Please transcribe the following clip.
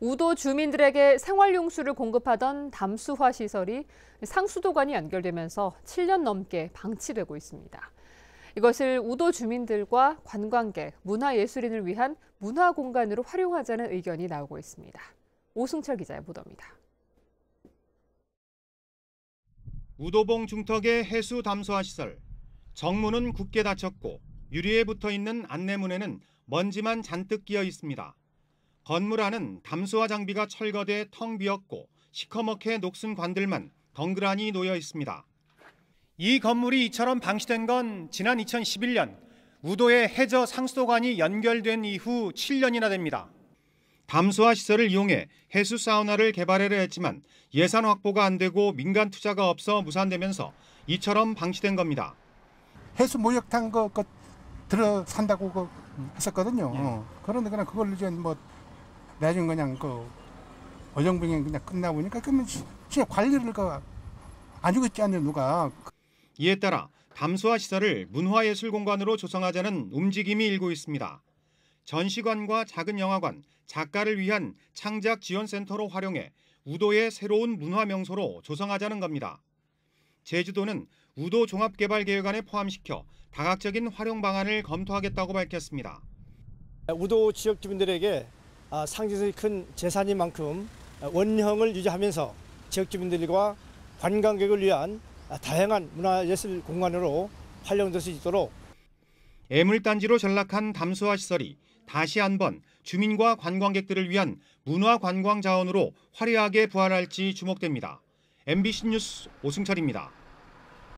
우도 주민들에게 생활용수를 공급하던 담수화 시설이 상수도관이 연결되면서 7년 넘게 방치되고 있습니다. 이것을 우도 주민들과 관광객, 문화예술인을 위한 문화공간으로 활용하자는 의견이 나오고 있습니다. 오승철 기자의 보도입니다. 우도봉 중턱의 해수 담수화 시설. 정문은 굳게 닫혔고 유리에 붙어 있는 안내문에는 먼지만 잔뜩 끼어 있습니다. 건물 안은 담수화 장비가 철거돼 텅 비었고 시커멓게 녹슨 관들만 덩그라니 놓여 있습니다. 이 건물이 이처럼 방치된 건 지난 2011년 우도의 해저 상수도관이 연결된 이후 7년이나 됩니다. 담수화 시설을 이용해 해수 사우나를 개발하려 했지만 예산 확보가 안 되고 민간 투자가 없어 무산되면서 이처럼 방치된 겁니다. 해수 목욕탕 그, 그 들어산다고 그 했었거든요. 예. 어. 그런데 그냥 그걸 이제 뭐 나중 그냥 그 어정병이 그냥 끝나보니까 그러면 진짜 관리를 그 안 주고 있지 않냐 누가. 이에 따라 담수화 시설을 문화예술공간으로 조성하자는 움직임이 일고 있습니다. 전시관과 작은 영화관, 작가를 위한 창작 지원센터로 활용해 우도의 새로운 문화 명소로 조성하자는 겁니다. 제주도는 우도 종합개발계획안에 포함시켜 다각적인 활용 방안을 검토하겠다고 밝혔습니다. 우도 지역 주민들에게 아, 상징성이 큰 재산인 만큼 아, 원형을 유지하면서 지역 주민들과 관광객을 위한 아, 다양한 문화예술 공간으로 활용될 수 있도록 애물단지로 전락한 담수화 시설이 다시 한번 주민과 관광객들을 위한 문화 관광 자원으로 화려하게 부활할지 주목됩니다. MBC 뉴스 오승철입니다.